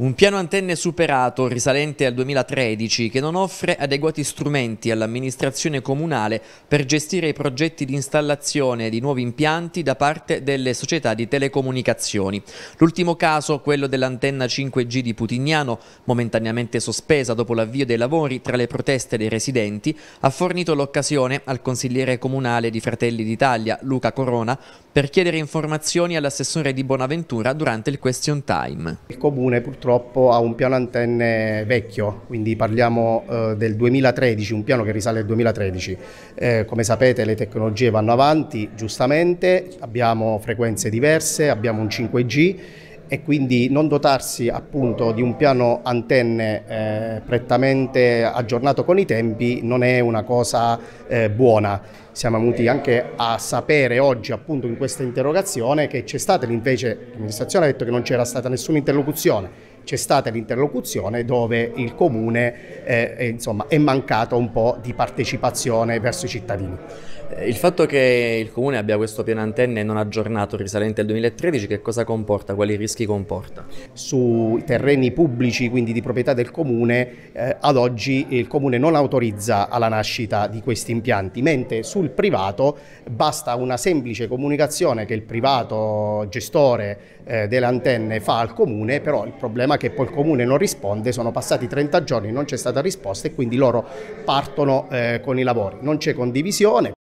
Un piano antenne superato, risalente al 2013, che non offre adeguati strumenti all'amministrazione comunale per gestire i progetti di installazione di nuovi impianti da parte delle società di telecomunicazioni. L'ultimo caso, quello dell'antenna 5G di Putignano, momentaneamente sospesa dopo l'avvio dei lavori tra le proteste dei residenti, ha fornito l'occasione al consigliere comunale di Fratelli d'Italia, Luca Corona, per chiedere informazioni all'assessore di Bonaventura durante il question time. Il comune purtroppo purtroppo ha un piano antenne vecchio, quindi parliamo eh, del 2013, un piano che risale al 2013. Eh, come sapete le tecnologie vanno avanti, giustamente, abbiamo frequenze diverse, abbiamo un 5G e quindi non dotarsi appunto di un piano antenne eh, prettamente aggiornato con i tempi non è una cosa eh, buona. Siamo venuti anche a sapere oggi appunto in questa interrogazione che c'è stata invece l'amministrazione ha detto che non c'era stata nessuna interlocuzione c'è stata l'interlocuzione dove il comune eh, eh, insomma, è mancato un po' di partecipazione verso i cittadini. Eh, il fatto che il comune abbia questo piano antenne non aggiornato risalente al 2013 che cosa comporta? Quali rischi comporta? Su terreni pubblici, quindi di proprietà del comune, eh, ad oggi il comune non autorizza alla nascita di questi impianti, mentre sul privato basta una semplice comunicazione che il privato gestore eh, delle antenne fa al comune, però il problema che poi il comune non risponde, sono passati 30 giorni, non c'è stata risposta e quindi loro partono eh, con i lavori. Non c'è condivisione.